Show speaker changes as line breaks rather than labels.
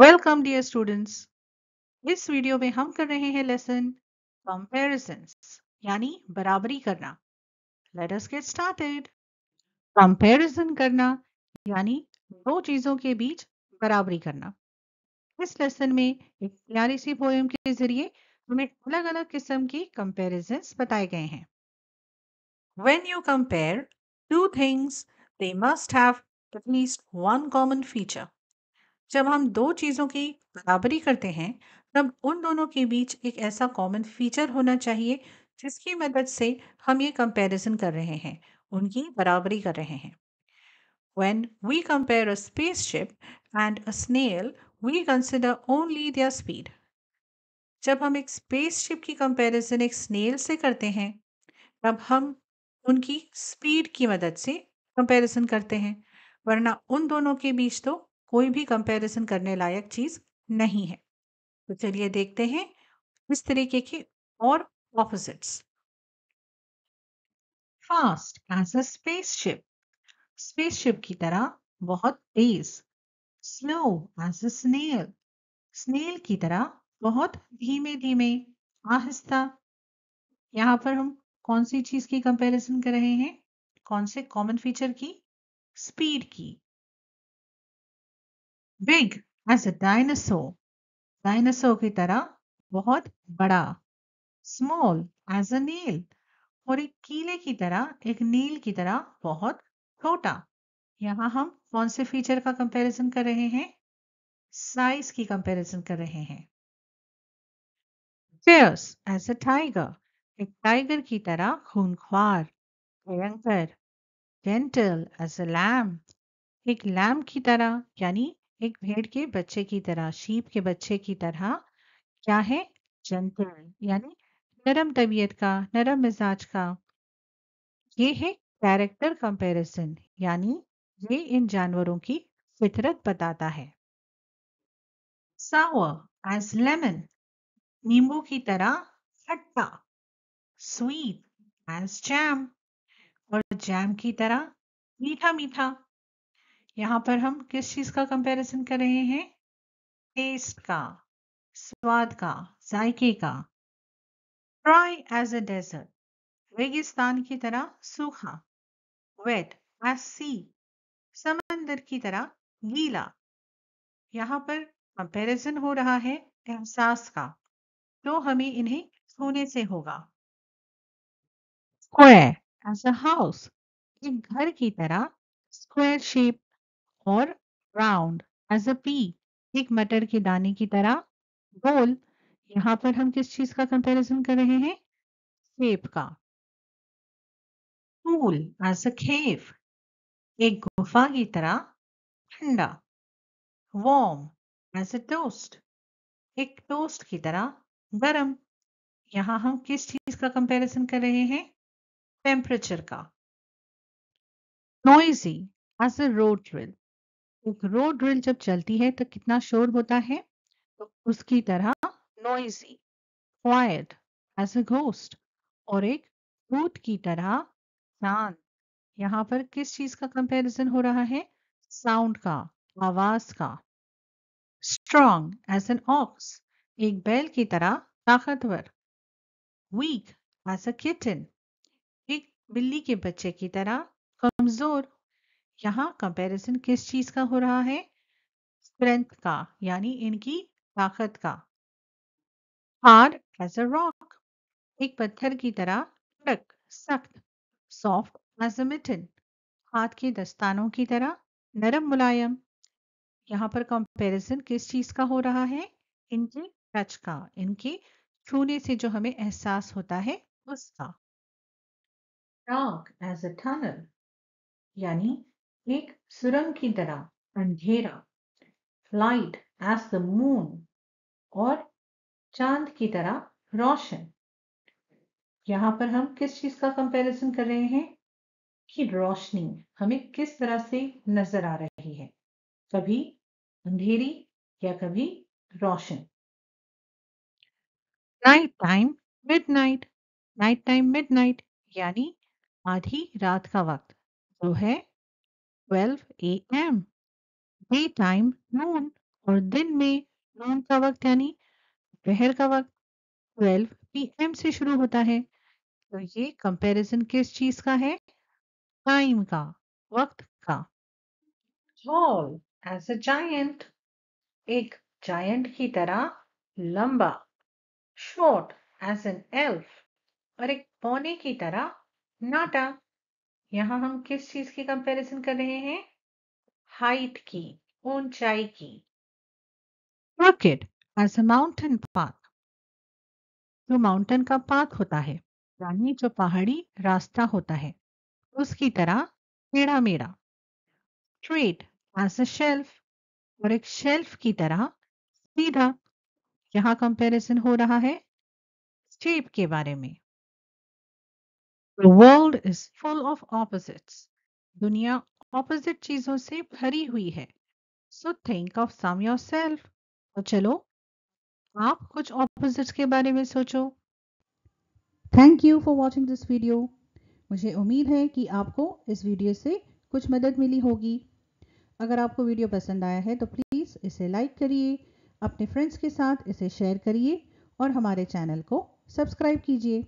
Welcome dear students इस video में हम कर रहे हैं लेसन कंपेरिजन यानी बराबरी करना let us get started comparison करना यानी दो चीजों के बीच बराबरी करना इस लेसन में एक प्यारी सी पोएम के जरिए हमें अलग अलग किस्म की कंपेरिजन बताए गए हैं when you compare two things they must have at least one common जब हम दो चीज़ों की बराबरी करते हैं तब उन दोनों के बीच एक ऐसा कॉमन फीचर होना चाहिए जिसकी मदद से हम ये कंपैरिजन कर रहे हैं उनकी बराबरी कर रहे हैं we compare a spaceship and a snail we consider only their speed जब हम एक स्पेस शिप की कंपेरिजन एक स्नेल से करते हैं तब हम उनकी स्पीड की मदद से कंपेरिजन करते हैं वरना उन दोनों के बीच तो कोई भी कंपैरिजन करने लायक चीज़ नहीं है तो चलिए देखते हैं इस तरीके के और opposites fast as a spaceship spaceship की तरह बहुत तेज slow as a snail snail की तरह बहुत धीमे धीमे आहिस्ता यहाँ पर हम कौन सी चीज की कंपैरिजन कर रहे हैं कौन से कॉमन फीचर की स्पीड की big as a dinosaur dinosaur की तरह बहुत बड़ा स्मॉल एज अ नील और एक कीले की तरह एक नील की तरह बहुत छोटा यहाँ हम कौन से फीचर का कंपैरिजन कर रहे हैं साइज की कंपैरिजन कर रहे हैं फेयर्स एज अ टाइगर एक टाइगर की तरह खूनख्वार भयंकर जेंटल एज अ लैम एक लैम की तरह यानी एक भेड़ के बच्चे की तरह, शीप के बच्चे की तरह क्या है? जेंटल यानी नरम तबीयत का, नरम मिजाज का। ये है कैरेक्टर कंपैरिज़न यानी ये इन जानवरों की फितरत बताता है। सावर एज लेमन नींबू की तरह खट्टा स्वीट एज जैम और जैम की तरह मीठा-मीठा यहाँ पर हम किस चीज का कंपैरिजन कर रहे हैं टेस्ट का स्वाद का जायके का ड्राई एज अ डेजर्ट रेगिस्तान की तरह सूखा वेट एज सी समंदर की तरह गीला यहाँ पर कंपैरिजन हो रहा है एहसास का तो हमें इन्हें सोने से होगा स्क्वायर एज अ हाउस एक घर की तरह स्क्वायर शेप और राउंड एज अ पी एक मटर के दाने की तरह गोल यहाँ पर हम किस चीज का कंपैरिजन कर रहे हैं सेब का टूल एज अ खेव एक गुफा की तरह ठंडा वॉर्म एज अ टोस्ट एक टोस्ट की तरह गर्म यहाँ हम किस चीज का कंपैरिजन कर रहे हैं टेम्परेचर का noisy as a road drill road drill जब चलती है तो कितना शोर होता है तो उसकी तरह noisy quiet as a ghost और एक भूत की तरह शांत यहाँ पर किस चीज का कंपैरिजन हो रहा है साउंड का आवाज का स्ट्रॉन्ग एज एन ऑक्स एक बैल की तरह ताकतवर वीक एज अ किटन एक बिल्ली के बच्चे की तरह कमजोर यहाँ कंपैरिजन किस चीज का हो रहा है स्ट्रेंथ का यानी इनकी ताकत का हार्ड एज अ रॉक एक पत्थर की तरह कड़क सख्त सॉफ्ट एज अ मिटन हाथ के दस्तानों की तरह नरम मुलायम यहाँ पर कंपैरिजन किस चीज का हो रहा है इनके टच का इनके छूने से जो हमें एहसास होता है उसका डार्क एज अ टनल यानी एक सुरंग की तरह अंधेरा फ्लाइट एज द मून और चांद की तरह रोशन यहां पर हम किस चीज का कंपैरिजन कर रहे हैं कि रोशनी हमें किस तरह से नजर आ रही है कभी अंधेरी या कभी रोशन night time midnight night time midnight यानी आधी रात का वक्त जो है 12 a.m. डे टाइम नून और दिन में नून का वक्त यानी दोपहर का वक्त 12 पीएम से शुरू होता है तो ये कंपैरिजन किस चीज का है टाइम का वक्त का tall as a giant एक giant की तरह लंबा short as an elf और एक पौने की तरह नाटा यहाँ हम किस चीज की कंपैरिजन कर रहे हैं हाइट की ऊंचाई की rocket as a mountain path जो माउंटेन का पाथ होता है यानी जो पहाड़ी रास्ता होता है उसकी तरह टेढ़ा मेढ़ा स्ट्रेट एज अ शेल्फ और एक शेल्फ की तरह सीधा यहाँ कंपैरिजन हो रहा है स्टेप के बारे में The world is full of opposites. दुनिया ऑपोजिट चीजों से भरी हुई है so think of some yourself तो चलो आप कुछ ऑपोजिट्स के बारे में सोचो thank you for watching this video मुझे उम्मीद है कि आपको इस वीडियो से कुछ मदद मिली होगी अगर आपको वीडियो पसंद आया है तो प्लीज़ इसे लाइक करिए अपने फ्रेंड्स के साथ इसे शेयर करिए और हमारे चैनल को सब्सक्राइब कीजिए